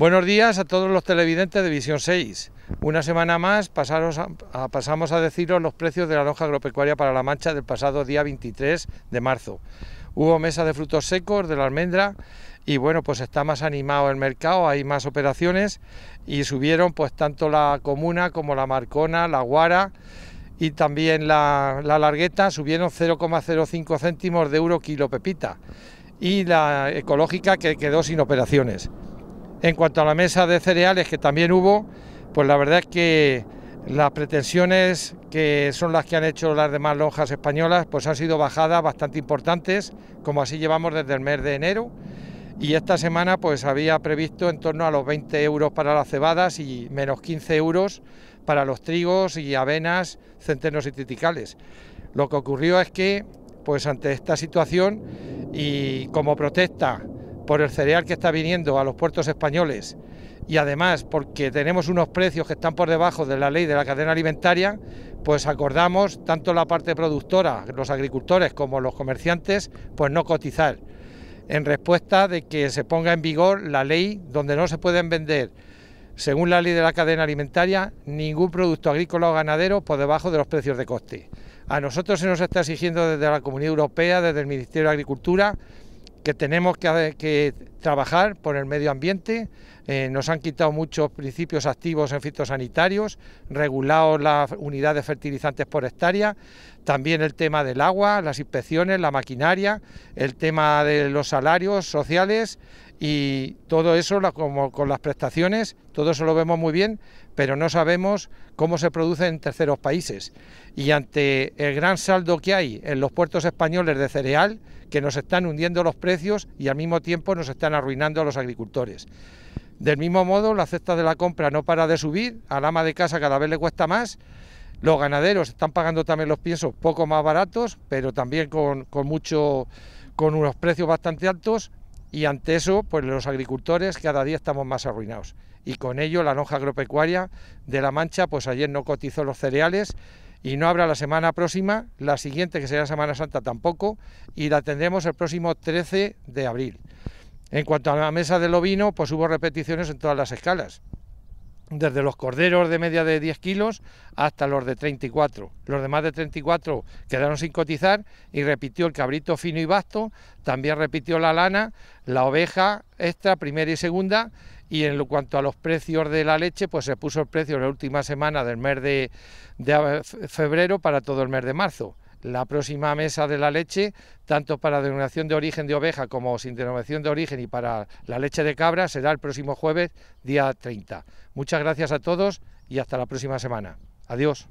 Buenos días a todos los televidentes de Visión 6. Una semana más pasamos a deciros los precios de la lonja agropecuaria para la Mancha del pasado día 23 de marzo. Hubo mesa de frutos secos, de la almendra, y bueno, pues está más animado el mercado, hay más operaciones y subieron pues tanto la comuna como la marcona, la guara y también la, la largueta, subieron 0,05 céntimos de euro kilo pepita y la ecológica que quedó sin operaciones. En cuanto a la mesa de cereales que también hubo, pues la verdad es que las pretensiones que son las que han hecho las demás lonjas españolas, pues han sido bajadas bastante importantes, como así llevamos desde el mes de enero. Y esta semana pues había previsto en torno a los 20 euros para las cebadas y menos 15 euros para los trigos y avenas, centenos y triticales. Lo que ocurrió es que, pues ante esta situación y como protesta por el cereal que está viniendo a los puertos españoles y además porque tenemos unos precios que están por debajo de la ley de la cadena alimentaria, pues acordamos tanto la parte productora, los agricultores como los comerciantes, pues no cotizar. En respuesta de que se ponga en vigor la ley donde no se pueden vender, según la ley de la cadena alimentaria, ningún producto agrícola o ganadero por debajo de los precios de coste. A nosotros se nos está exigiendo desde la Comunidad Europea, desde el Ministerio de Agricultura, que tenemos que, que trabajar por el medio ambiente. Eh, nos han quitado muchos principios activos en fitosanitarios, regulado las unidades fertilizantes por hectárea, también el tema del agua, las inspecciones, la maquinaria, el tema de los salarios sociales y todo eso, como con las prestaciones, todo eso lo vemos muy bien, pero no sabemos cómo se produce en terceros países. Y ante el gran saldo que hay en los puertos españoles de cereal, que nos están hundiendo los precios y al mismo tiempo nos están arruinando a los agricultores. Del mismo modo, la cesta de la compra no para de subir, al ama de casa cada vez le cuesta más, los ganaderos están pagando también los piensos poco más baratos, pero también con, mucho, con unos precios bastante altos y ante eso, pues los agricultores cada día estamos más arruinados. Y con ello la lonja agropecuaria de La Mancha, pues ayer no cotizó los cereales y no habrá la semana próxima, la siguiente que será Semana Santa tampoco, y la tendremos el próximo 13 de abril. En cuanto a la mesa del ovino, pues hubo repeticiones en todas las escalas, desde los corderos de media de 10 kilos hasta los de 34. Los demás de 34 quedaron sin cotizar y repitió el cabrito fino y vasto, también repitió la lana, la oveja extra, primera y segunda, y en cuanto a los precios de la leche, pues se puso el precio en la última semana del mes de febrero para todo el mes de marzo la próxima mesa de la leche, tanto para denominación de origen de oveja como sin denominación de origen y para la leche de cabra, será el próximo jueves, día 30. Muchas gracias a todos y hasta la próxima semana. Adiós.